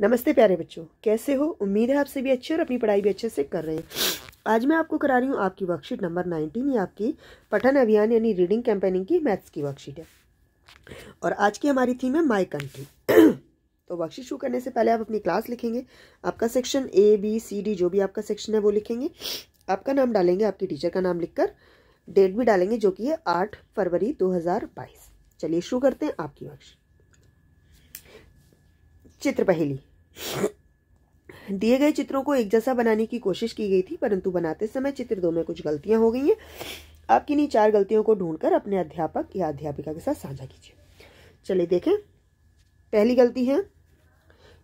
नमस्ते प्यारे बच्चों कैसे हो उम्मीद है आपसे भी अच्छे और अपनी पढ़ाई भी अच्छे से कर रहे हैं आज मैं आपको करा रही हूँ आपकी वर्कशीट नंबर नाइनटीन ये आपकी पठन अभियान यानी रीडिंग कैंपेनिंग की मैथ्स की वर्कशीट है और आज की हमारी थीम है माई कंट्री तो वर्कशीट शुरू करने से पहले आप अपनी क्लास लिखेंगे आपका section A B C D जो भी आपका सेक्शन है वो लिखेंगे आपका नाम डालेंगे आपकी टीचर का नाम लिखकर डेट भी डालेंगे जो कि है आठ फरवरी दो चलिए शुरू करते हैं आपकी वर्कशीट चित्र पहली दिए गए चित्रों को एक जैसा बनाने की कोशिश की गई थी परंतु बनाते समय चित्र दो में कुछ गलतियां हो गई हैं आप किन्हीं चार गलतियों को ढूंढकर अपने अध्यापक या अध्यापिका के साथ साझा कीजिए चलिए देखें पहली गलती है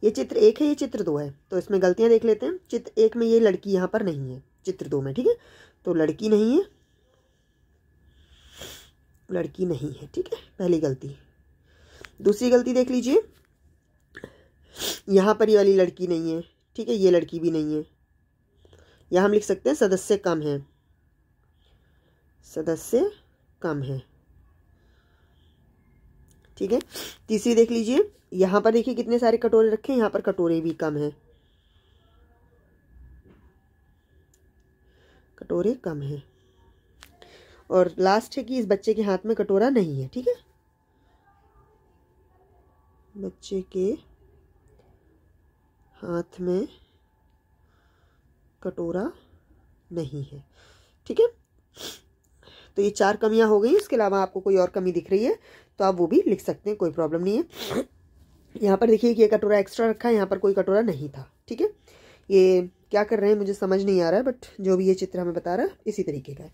ये चित्र एक है ये चित्र दो है तो इसमें गलतियां देख लेते हैं चित्र एक में ये लड़की यहाँ पर नहीं है चित्र दो में ठीक है तो लड़की नहीं है लड़की नहीं है ठीक है पहली गलती दूसरी गलती देख लीजिए यहाँ पर ये वाली लड़की नहीं है ठीक है ये लड़की भी नहीं है यहाँ हम लिख सकते हैं सदस्य कम है सदस्य कम है ठीक है तीसरी देख लीजिए यहाँ पर देखिए कितने सारे कटोरे रखे हैं यहाँ पर कटोरे भी कम हैं कटोरे कम हैं और लास्ट है कि इस बच्चे के हाथ में कटोरा नहीं है ठीक है बच्चे के हाथ में कटोरा नहीं है ठीक है तो ये चार कमियां हो गई इसके अलावा आपको कोई और कमी दिख रही है तो आप वो भी लिख सकते हैं कोई प्रॉब्लम नहीं है यहाँ पर देखिए कि ये कटोरा एक्स्ट्रा रखा है यहाँ पर कोई कटोरा नहीं था ठीक है ये क्या कर रहे हैं मुझे समझ नहीं आ रहा है बट जो भी ये चित्र हमें बता रहा है इसी तरीके का है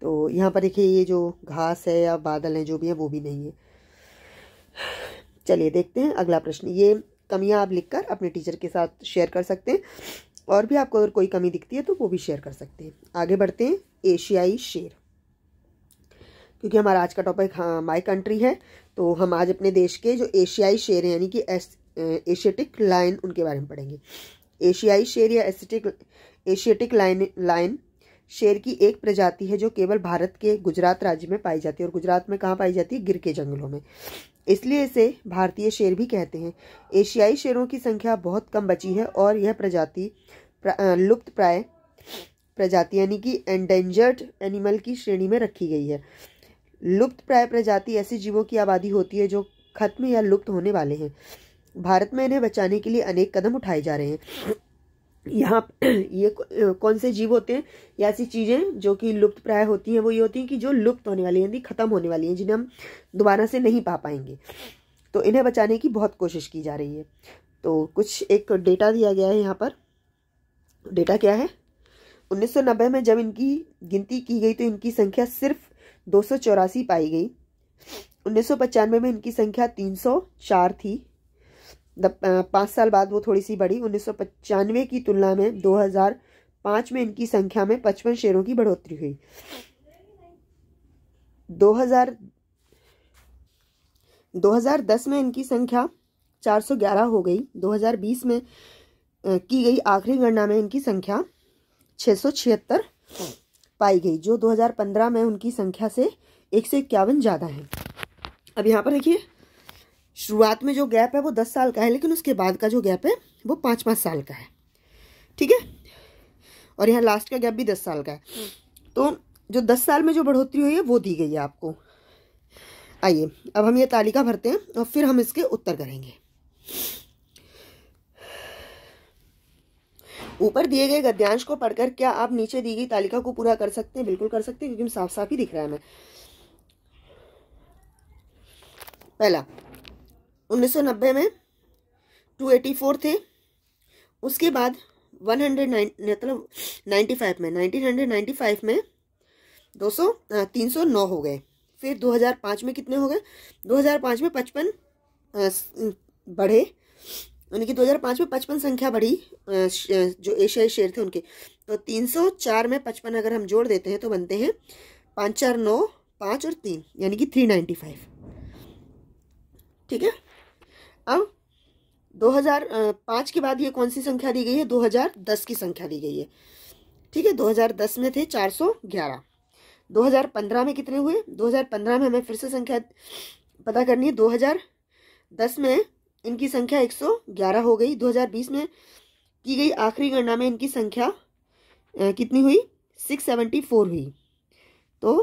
तो यहाँ पर देखिए ये जो घास है या बादल हैं जो भी हैं वो भी नहीं है चलिए देखते हैं अगला प्रश्न ये कमियाँ आप लिखकर अपने टीचर के साथ शेयर कर सकते हैं और भी आपको अगर कोई कमी दिखती है तो वो भी शेयर कर सकते हैं आगे बढ़ते हैं एशियाई शेर क्योंकि हमारा आज का टॉपिक हाँ माई कंट्री है तो हम आज अपने देश के जो एशियाई शेर हैं यानी कि एशियाटिक लाइन उनके बारे में पढ़ेंगे एशियाई शेर या एसिटिक एशियाटिक लाइन लाइन शेर की एक प्रजाति है जो केवल भारत के गुजरात राज्य में पाई जाती है और गुजरात में कहाँ पाई जाती है गिर के जंगलों में इसलिए इसे भारतीय शेर भी कहते हैं एशियाई शेरों की संख्या बहुत कम बची है और यह प्रजाति लुप्त प्राय प्रजाति यानी कि एंडेंजर्ड एनिमल की श्रेणी में रखी गई है लुप्त प्राय प्रजाति ऐसे जीवों की आबादी होती है जो खत्म या लुप्त होने वाले हैं भारत में इन्हें बचाने के लिए अनेक कदम उठाए जा रहे हैं यहाँ ये कौन से जीव होते हैं या ऐसी चीज़ें जो कि लुप्त प्राय होती हैं वो ये होती हैं कि जो लुप्त होने वाली हैं ख़त्म होने वाली हैं जिन्हें हम दोबारा से नहीं पा पाएंगे तो इन्हें बचाने की बहुत कोशिश की जा रही है तो कुछ एक डेटा दिया गया है यहाँ पर डेटा क्या है 1990 में जब इनकी गिनती की गई तो इनकी संख्या सिर्फ दो पाई गई उन्नीस में इनकी संख्या तीन थी पाँच साल बाद वो थोड़ी सी बढ़ी उन्नीस की तुलना में 2005 में इनकी संख्या में पचपन शेरों की बढ़ोतरी हुई 2000 2010 में इनकी संख्या 411 हो गई 2020 में की गई आखिरी गणना में इनकी संख्या छः पाई गई जो 2015 में उनकी संख्या से एक ज़्यादा है अब यहाँ पर देखिए शुरुआत में जो गैप है वो दस साल का है लेकिन उसके बाद का जो गैप है वो पाँच पाँच साल का है ठीक है और यहाँ लास्ट का गैप भी दस साल का है हम्म। तो जो दस साल में जो बढ़ोतरी हुई है वो दी गई है आपको आइए अब हम ये तालिका भरते हैं और फिर हम इसके उत्तर करेंगे ऊपर दिए गए गद्यांश को पढ़कर क्या आप नीचे दी गई तालिका को पूरा कर सकते हैं बिल्कुल कर सकते हैं क्योंकि साफ साफ ही दिख रहा है मैं पहला 1990 में 284 थे उसके बाद 109 मतलब 95 में 1995 में 200 309 हो गए फिर 2005 में कितने हो गए 2005 में पचपन बढ़े यानी कि 2005 में पचपन संख्या बढ़ी जो एशियाई शेर थे उनके तो 304 में पचपन अगर हम जोड़ देते हैं तो बनते हैं पाँच चार नौ पाँच और तीन यानी कि 395 ठीक है अब 2005 के बाद ये कौन सी संख्या दी गई है 2010 की संख्या दी गई है ठीक है 2010 में थे 411 2015 में कितने हुए 2015 में हमें फिर से संख्या पता करनी है 2010 में इनकी संख्या 111 हो गई 2020 में की गई आखिरी गणना में इनकी संख्या कितनी हुई 674 हुई तो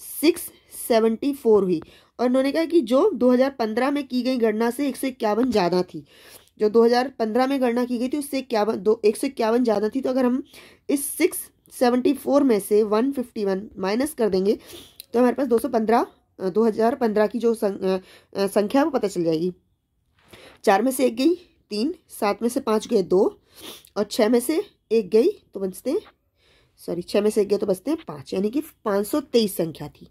सिक्स फोर हुई और उन्होंने कहा कि जो 2015 में की गई गणना से एक सौ इक्यावन ज़्यादा थी जो 2015 में गणना की गई थी उससे इक्यावन दो एक सौ इक्यावन ज़्यादा थी तो अगर हम इस सिक्स सेवेंटी फोर में से वन फिफ्टी वन माइनस कर देंगे तो हमारे पास दो सौ पंद्रह दो हज़ार पंद्रह की जो सं, संख्या है वो पता चल जाएगी चार में से एक गई तीन सात में से पाँच गए दो और छः में से एक गई तो बचते हैं सॉरी छः में से एक गए तो बचते हैं पाँच यानी कि पाँच सौ तेईस संख्या थी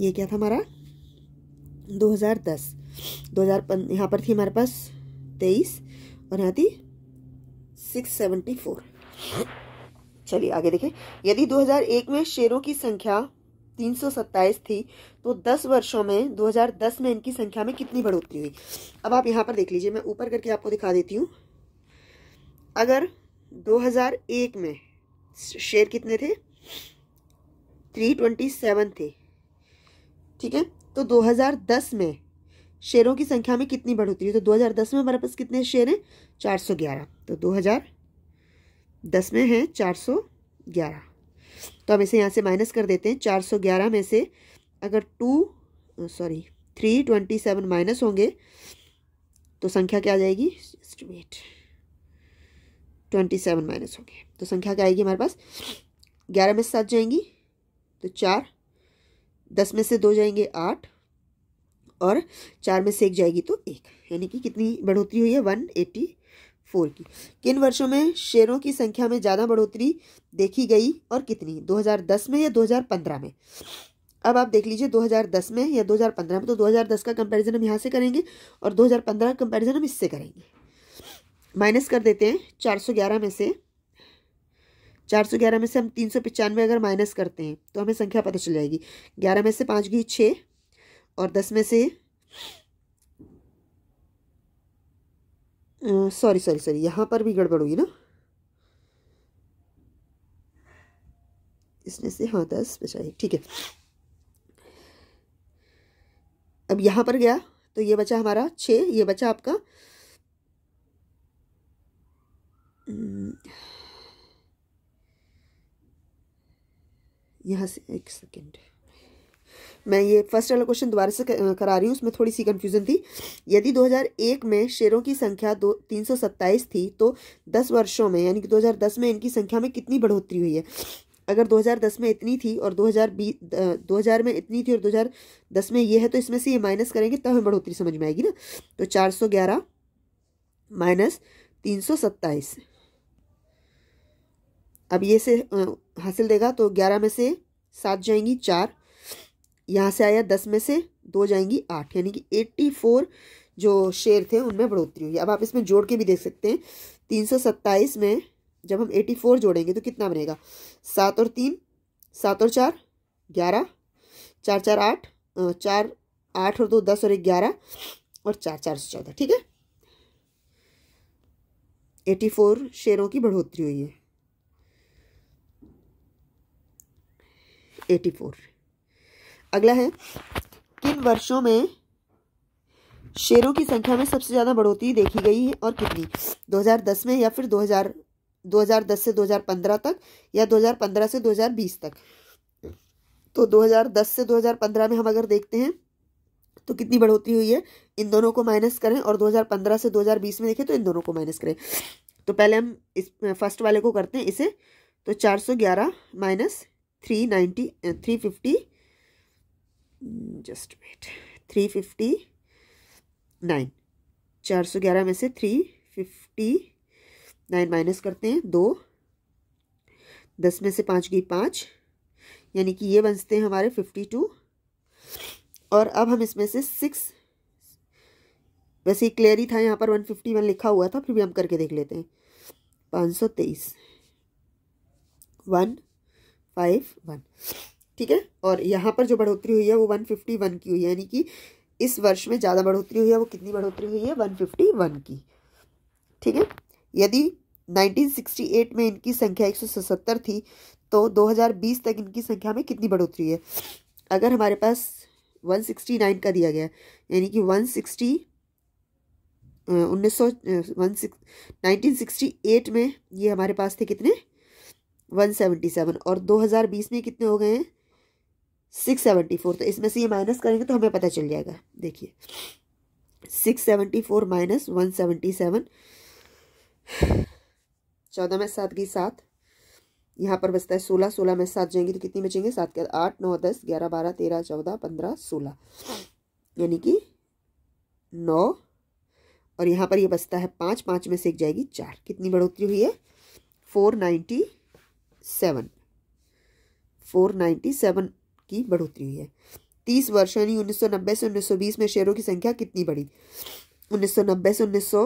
ये क्या था हमारा 2010 2000 यहाँ पर थी हमारे पास तेईस और यहाँ थी 674 चलिए आगे देखें यदि 2001 में शेरों की संख्या सत्ताईस थी तो 10 वर्षों में 2010 में इनकी संख्या में कितनी बढ़ोतरी हुई अब आप यहाँ पर देख लीजिए मैं ऊपर करके आपको दिखा देती हूँ अगर 2001 में शेर कितने थे 327 थे ठीक है तो 2010 में शेरों की संख्या में कितनी बढ़ोतरी है तो 2010 में हमारे पास कितने शेयर हैं 411 तो 2010 में है 411 तो हम इसे यहाँ से माइनस कर देते हैं 411 में से अगर two sorry three twenty seven minus होंगे तो संख्या क्या आ जाएगी एस्टिमेट ट्वेंटी सेवन माइनस होंगे तो संख्या क्या आएगी हमारे पास ग्यारह में से सात जाएंगी तो चार दस में से दो जाएंगे आठ और चार में से एक जाएगी तो एक यानी कि कितनी बढ़ोतरी हुई है वन एट्टी फोर की किन वर्षों में शेयरों की संख्या में ज़्यादा बढ़ोतरी देखी गई और कितनी 2010 में या 2015 में अब आप देख लीजिए 2010 में या 2015 में तो 2010 का कंपैरिजन हम यहाँ से करेंगे और 2015 का कंपैरिजन हम इससे करेंगे माइनस कर देते हैं 411 में से चार सौ ग्यारह में से हम तीन सौ पचानवे अगर माइनस करते हैं तो हमें संख्या पता चल जाएगी ग्यारह में से पाँच गई छः और दस में से सॉरी सॉरी सॉरी यहाँ पर भी गड़बड़ हुई ना इसमें से हाँ दस बचाई ठीक है अब यहाँ पर गया तो ये बचा हमारा छः ये बचा आपका यहाँ से एक सेकेंड मैं ये फर्स्ट वाला क्वेश्चन दोबारा से करा रही हूँ उसमें थोड़ी सी कन्फ्यूजन थी यदि 2001 में शेरों की संख्या दो तीन थी तो 10 वर्षों में यानी कि 2010 में इनकी संख्या में कितनी बढ़ोतरी हुई है अगर 2010 में इतनी थी और 2020 2000 में इतनी थी और 2010 में ये है तो इसमें से ये माइनस करेंगे तब तो हमें बढ़ोतरी समझ में आएगी ना तो 411 माइनस तीन अब ये से हासिल देगा तो ग्यारह में से सात जाएंगी चार यहाँ से आया दस में से दो जाएंगी आठ यानी कि एट्टी फोर जो शेयर थे उनमें बढ़ोतरी हुई अब आप इसमें जोड़ के भी देख सकते हैं तीन सौ सत्ताईस में जब हम एटी फोर जोड़ेंगे तो कितना बनेगा सात और तीन सात और चार ग्यारह चार चार आठ चार आठ और दो दस और एक ग्यारह और चार चार सौ चौदह ठीक है एटी फोर शेयरों की बढ़ोतरी हुई है एटी फोर अगला है किन वर्षों में शेरों की संख्या में सबसे ज़्यादा बढ़ोतरी देखी गई है और कितनी 2010 में या फिर 2000 2010 से 2015 तक या 2015 से 2020 तक तो 2010 से 2015 में हम अगर देखते हैं तो कितनी बढ़ोतरी हुई है इन दोनों को माइनस करें और 2015 से 2020 में देखें तो इन दोनों को माइनस करें तो पहले हम इस फर्स्ट वाले को करते हैं इसे तो 411 minus three ninety three fifty just wait three fifty nine चार सौ ग्यारह में से थ्री फिफ्टी नाइन माइनस करते हैं दो दस में से पाँच गई पाँच यानी कि ये बनते हैं हमारे फिफ्टी टू और अब हम इसमें से सिक्स वैसे क्लियर ही था यहाँ पर वन फिफ्टी वन लिखा हुआ था फिर भी हम करके देख लेते हैं पाँच सौ तेईस वन फाइव वन ठीक है और यहाँ पर जो बढ़ोतरी हुई है वो वन फिफ्टी वन की हुई है यानी कि इस वर्ष में ज़्यादा बढ़ोतरी हुई है वो कितनी बढ़ोतरी हुई है वन फिफ्टी वन की ठीक है यदि नाइनटीन सिक्सटी एट में इनकी संख्या एक सौ सतहत्तर थी तो दो हज़ार बीस तक इनकी संख्या में कितनी बढ़ोतरी है अगर हमारे पास वन सिक्सटी नाइन का दिया गया यानी कि वन सिक्सटी उन्नीस सौ one six nineteen sixty eight में ये हमारे पास थे कितने वन सेवेंटी सेवन और दो हज़ार बीस में कितने हो गए हैं सिक्स सेवेंटी फोर तो इसमें से ये माइनस करेंगे तो हमें पता चल जाएगा देखिए six four minus one seven चौदह में सात गई सात यहाँ पर बचता है सोलह सोलह में सात जाएंगे तो कितनी बचेंगे सात के आठ नौ दस ग्यारह बारह तेरह चौदह पंद्रह सोलह यानी कि नौ और यहाँ पर ये यह बचता है पाँच पाँच में से एक जाएगी चार कितनी बढ़ोतरी हुई है four ninety seven four ninety seven की बढ़ोतरी हुई है तीस वर्ष यानी उन्नीस सौ नब्बे से उन्नीस सौ बीस में शेयरों की संख्या कितनी बढ़ी उन्नीस सौ नब्बे से उन्नीस सौ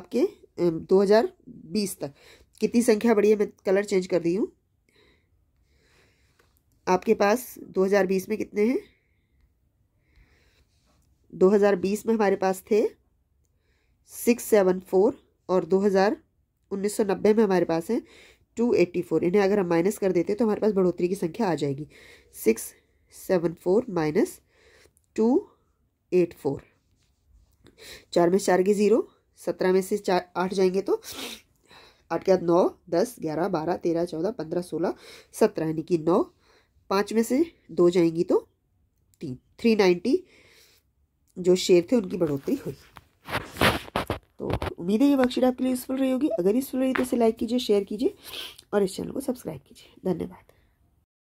आपके दो हज़ार बीस तक कितनी संख्या बढ़ी है मैं कलर चेंज कर रही हूँ आपके पास दो हज़ार बीस में कितने हैं दो हज़ार बीस में हमारे पास थे सिक्स सेवन फोर और दो हज़ार उन्नीस सौ नब्बे में हमारे पास हैं टू एट्टी फोर इन्हें अगर हम माइनस कर देते हैं तो हमारे पास बढ़ोतरी की संख्या आ जाएगी six seven four minus two eight four चार में चार के ज़ीरो सत्रह में से चार आठ जाएंगे तो आठ के बाद नौ दस ग्यारह बारह तेरह चौदह पंद्रह सोलह सत्रह यानी कि नौ पाँच में से दो जाएंगी तो तीन थ्री नाइन्टी जो शेर थे उनकी बढ़ोतरी हुई तो उम्मीद है ये वर्कशीट आपके लिए यूज़फुल रही होगी अगर यूज़फुल रही तो इसे लाइक कीजिए शेयर कीजिए और इस चैनल को सब्सक्राइब कीजिए धन्यवाद